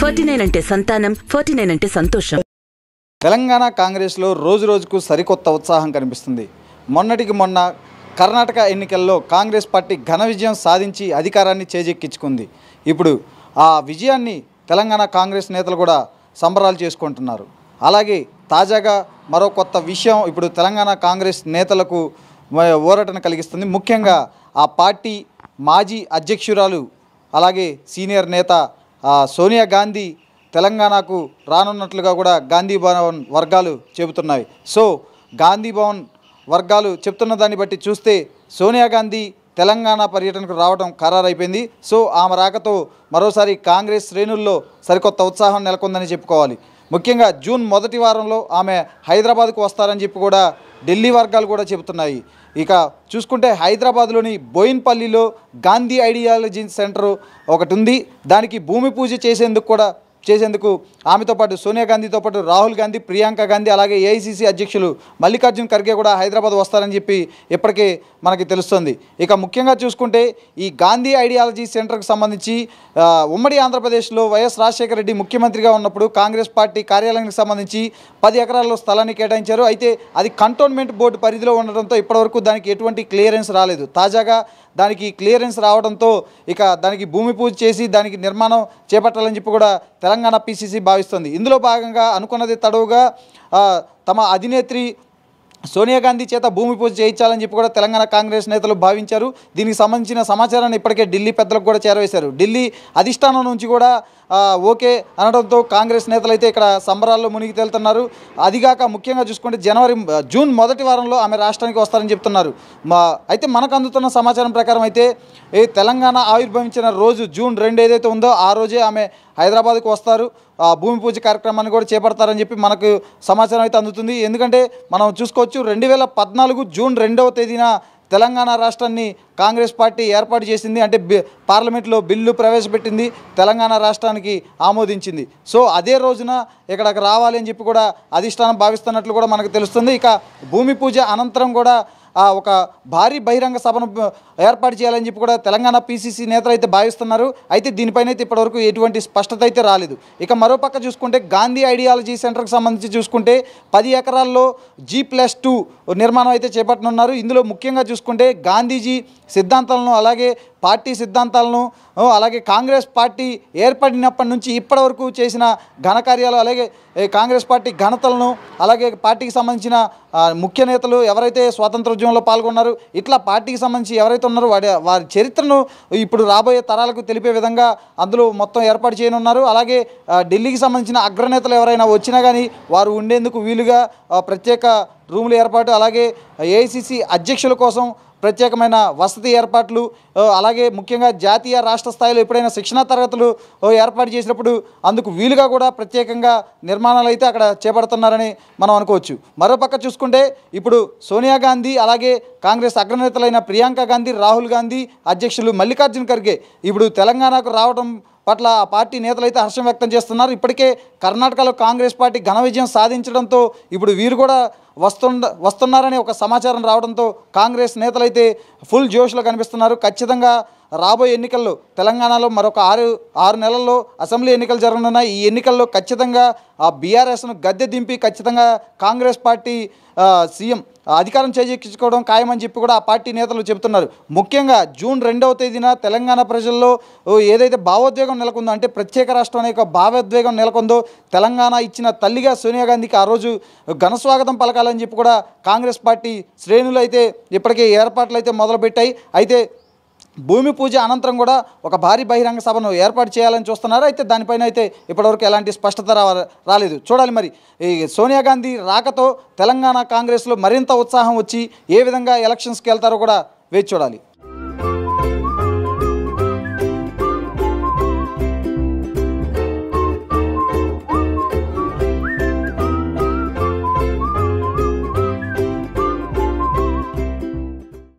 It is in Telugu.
ఫార్టీ నైన్ అంటే సంతానం ఫార్టీ నైన్ అంటే సంతోషం తెలంగాణ కాంగ్రెస్లో రోజు రోజుకు సరికొత్త ఉత్సాహం కనిపిస్తుంది మొన్నటికి మొన్న కర్ణాటక ఎన్నికల్లో కాంగ్రెస్ పార్టీ ఘన విజయం సాధించి అధికారాన్ని చేజెక్కించుకుంది ఇప్పుడు ఆ విజయాన్ని తెలంగాణ కాంగ్రెస్ నేతలు కూడా సంబరాలు చేసుకుంటున్నారు అలాగే తాజాగా మరో కొత్త విషయం ఇప్పుడు తెలంగాణ కాంగ్రెస్ నేతలకు ఊరటను కలిగిస్తుంది ముఖ్యంగా ఆ పార్టీ మాజీ అధ్యక్షురాలు అలాగే సీనియర్ నేత సోనియా గాంధీ తెలంగాణకు రానున్నట్లుగా కూడా గాంధీ భవన్ వర్గాలు చెబుతున్నాయి సో గాంధీ భవన్ వర్గాలు చెప్తున్న దాన్ని బట్టి చూస్తే సోనియా గాంధీ తెలంగాణ పర్యటనకు రావడం ఖరారైపోయింది సో ఆమె రాకతో మరోసారి కాంగ్రెస్ శ్రేణుల్లో సరికొత్త ఉత్సాహం నెలకొందని చెప్పుకోవాలి ముఖ్యంగా జూన్ మొదటి వారంలో ఆమె హైదరాబాద్కు వస్తారని చెప్పి కూడా ఢిల్లీ వర్గాలు కూడా చెబుతున్నాయి ఇక చూసుకుంటే హైదరాబాద్లోని బోయిన్పల్లిలో గాంధీ ఐడియాలజీ సెంటర్ ఒకటి ఉంది దానికి భూమి పూజ చేసేందుకు కూడా చేసేందుకు ఆమెతో పాటు సోనియా గాంధీతో పాటు రాహుల్ గాంధీ ప్రియాంక గాంధీ అలాగే ఏఐసీసీ అధ్యక్షులు మల్లికార్జున్ ఖర్గే కూడా హైదరాబాద్ వస్తారని చెప్పి ఇప్పటికే మనకి తెలుస్తుంది ఇక ముఖ్యంగా చూసుకుంటే ఈ గాంధీ ఐడియాలజీ సెంటర్కి సంబంధించి ఉమ్మడి ఆంధ్రప్రదేశ్లో వైఎస్ రాజశేఖర రెడ్డి ముఖ్యమంత్రిగా ఉన్నప్పుడు కాంగ్రెస్ పార్టీ కార్యాలయానికి సంబంధించి పది ఎకరాల్లో స్థలాన్ని కేటాయించారు అయితే అది కంటోన్మెంట్ బోర్డు పరిధిలో ఉండడంతో ఇప్పటివరకు దానికి ఎటువంటి క్లియరెన్స్ రాలేదు తాజాగా దానికి క్లియరెన్స్ రావడంతో ఇక దానికి భూమి పూజ చేసి దానికి నిర్మాణం చేపట్టాలని చెప్పి కూడా తెలంగాణ పిసిసి భావిస్తుంది ఇందులో భాగంగా అనుకున్నది తడవుగా తమ అధినేత్రి సోనియా గాంధీ చేత భూమి పూజ చేయించాలని చెప్పి కూడా తెలంగాణ కాంగ్రెస్ నేతలు భావించారు దీనికి సంబంధించిన సమాచారాన్ని ఇప్పటికే ఢిల్లీ పెద్దలకు కూడా చేరవేశారు ఢిల్లీ అధిష్టానం నుంచి కూడా ఓకే అనడంతో కాంగ్రెస్ నేతలు అయితే ఇక్కడ సంబరాల్లో మునిగి తేలుతున్నారు అదిగాక ముఖ్యంగా చూసుకుంటే జనవరి జూన్ మొదటి వారంలో ఆమె రాష్ట్రానికి వస్తారని చెప్తున్నారు అయితే మనకు అందుతున్న సమాచారం ప్రకారం అయితే తెలంగాణ ఆవిర్భవించిన రోజు జూన్ రెండు ఏదైతే ఉందో ఆ రోజే ఆమె హైదరాబాద్కు వస్తారు భూమి పూజ కార్యక్రమాన్ని కూడా చేపడతారని చెప్పి మనకు సమాచారం అయితే అందుతుంది ఎందుకంటే మనం చూసుకోవచ్చు రెండు జూన్ రెండవ తేదీన తెలంగాణ రాష్ట్రాన్ని కాంగ్రెస్ పార్టీ ఏర్పాటు చేసింది అంటే పార్లమెంట్లో బిల్లు ప్రవేశపెట్టింది తెలంగాణ రాష్ట్రానికి ఆమోదించింది సో అదే రోజున ఇక్కడకు రావాలి అని చెప్పి కూడా అధిష్టానం భావిస్తున్నట్లు కూడా మనకు తెలుస్తుంది ఇక భూమి పూజ అనంతరం కూడా ఒక భారీ బహిరంగ సభను ఏర్పాటు చేయాలని చెప్పి కూడా తెలంగాణ పీసీసీ నేతలు అయితే భావిస్తున్నారు అయితే దీనిపైన అయితే ఇప్పటివరకు ఎటువంటి స్పష్టత అయితే రాలేదు ఇక మరోపక్క చూసుకుంటే గాంధీ ఐడియాలజీ సెంటర్కి సంబంధించి చూసుకుంటే పది ఎకరాల్లో జీ ప్లస్ టూ నిర్మాణం అయితే చేపట్టనున్నారు ఇందులో ముఖ్యంగా చూసుకుంటే గాంధీజీ సిద్ధాంతాలను అలాగే పార్టీ సిద్ధాంతాలను అలాగే కాంగ్రెస్ పార్టీ ఏర్పడినప్పటి నుంచి ఇప్పటి వరకు చేసిన ఘనకార్యాలు అలాగే కాంగ్రెస్ పార్టీ ఘనతలను అలాగే పార్టీకి సంబంధించిన ముఖ్య నేతలు ఎవరైతే ఉద్యమంలో పాల్గొన్నారు ఇట్లా పార్టీకి సంబంధించి ఎవరైతే ఉన్నారో వాడి వారి చరిత్రను ఇప్పుడు రాబోయే తరాలకు తెలిపే విధంగా అందులో మొత్తం ఏర్పాటు చేయనున్నారు అలాగే ఢిల్లీకి సంబంధించిన అగ్రనేతలు ఎవరైనా వచ్చినా కానీ వారు ఉండేందుకు వీలుగా ప్రత్యేక రూములు ఏర్పాటు అలాగే ఏఐసిసి అధ్యక్షుల కోసం ప్రత్యేకమైన వసతి ఏర్పాట్లు అలాగే ముఖ్యంగా జాతీయ రాష్ట్ర స్థాయిలో ఎప్పుడైనా శిక్షణా తరగతులు ఏర్పాటు చేసినప్పుడు అందుకు వీలుగా కూడా ప్రత్యేకంగా నిర్మాణాలు అయితే అక్కడ చేపడుతున్నారని మనం అనుకోవచ్చు మరోపక్క చూసుకుంటే ఇప్పుడు సోనియా గాంధీ అలాగే కాంగ్రెస్ అగ్రనేతలైన ప్రియాంక గాంధీ రాహుల్ గాంధీ అధ్యక్షులు మల్లికార్జున్ ఖర్గే ఇప్పుడు తెలంగాణకు రావడం పట్ల పార్టీ నేతలు అయితే హర్షం వ్యక్తం చేస్తున్నారు ఇప్పటికే కర్ణాటకలో కాంగ్రెస్ పార్టీ ఘన విజయం సాధించడంతో ఇప్పుడు వీరు కూడా వస్తుండ వస్తున్నారని ఒక సమాచారం రావడంతో కాంగ్రెస్ నేతలు అయితే ఫుల్ జోష్లో కనిపిస్తున్నారు ఖచ్చితంగా రాబోయే ఎన్నికల్లో తెలంగాణలో మరొక ఆరు ఆరు నెలల్లో అసెంబ్లీ ఎన్నికలు జరగనున్నాయి ఈ ఎన్నికల్లో ఖచ్చితంగా ఆ బీఆర్ఎస్ను గద్దె దింపి ఖచ్చితంగా కాంగ్రెస్ పార్టీ సీఎం అధికారం చేజెక్కించుకోవడం ఖాయమని చెప్పి కూడా ఆ పార్టీ నేతలు చెబుతున్నారు ముఖ్యంగా జూన్ రెండవ తేదీన తెలంగాణ ప్రజల్లో ఏదైతే భావోద్వేగం నెలకొందో అంటే ప్రత్యేక రాష్ట్రం అనే భావోద్వేగం నెలకొందో తెలంగాణ ఇచ్చిన తల్లిగా సోనియా గాంధీకి ఆ రోజు ఘనస్వాగతం పలకాలని చెప్పి కూడా కాంగ్రెస్ పార్టీ శ్రేణులు అయితే ఇప్పటికే ఏర్పాట్లు అయితే మొదలుపెట్టాయి అయితే భూమి పూజ అనంతరం కూడా ఒక భారీ బహిరంగ సభను ఏర్పాటు చేయాలని చూస్తున్నారు అయితే దానిపైన అయితే ఇప్పటివరకు ఎలాంటి స్పష్టత రాలేదు చూడాలి మరి ఈ సోనియా గాంధీ రాకతో తెలంగాణ కాంగ్రెస్లో మరింత ఉత్సాహం వచ్చి ఏ విధంగా ఎలక్షన్స్కి వెళ్తారో కూడా వేచి చూడాలి